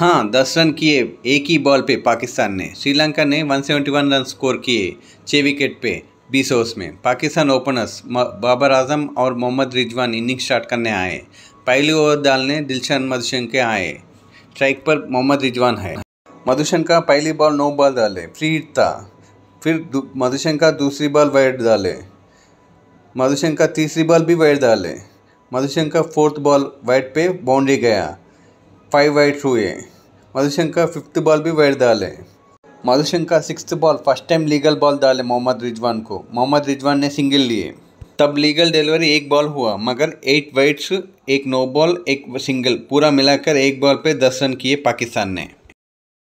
हाँ दस रन किए एक ही बॉल पे पाकिस्तान ने श्रीलंका ने 171 रन स्कोर किए छः विकेट पे बीस ओवर्स में पाकिस्तान ओपनर्स बाबर आजम और मोहम्मद रिजवान इनिंग स्टार्ट करने आए पहली ओवर डालने दिलशान मधुशन के आए स्ट्राइक पर मोहम्मद रिजवान है मधुशन का पहली बॉल नौ बॉल डाले फ्री हिट था फिर मधुशन का दूसरी बॉल वाइड डाले मधुशन का तीसरी बॉल भी वाइड डाले मधुशन का फोर्थ बॉल वाइड पे बाउंड्री गया फाइव वाइट्स हुए मधुशंका फिफ्थ बॉल भी वाइट डाले Madushanka sixth ball first time legal ball डाले मोहम्मद रिजवान को मोहम्मद रिजवान ने सिंगल लिए तब लीगल डिलीवरी एक बॉल हुआ मगर एट वाइट्स एक नो बॉल एक सिंगल पूरा मिलाकर एक बॉल पे दस रन किए पाकिस्तान ने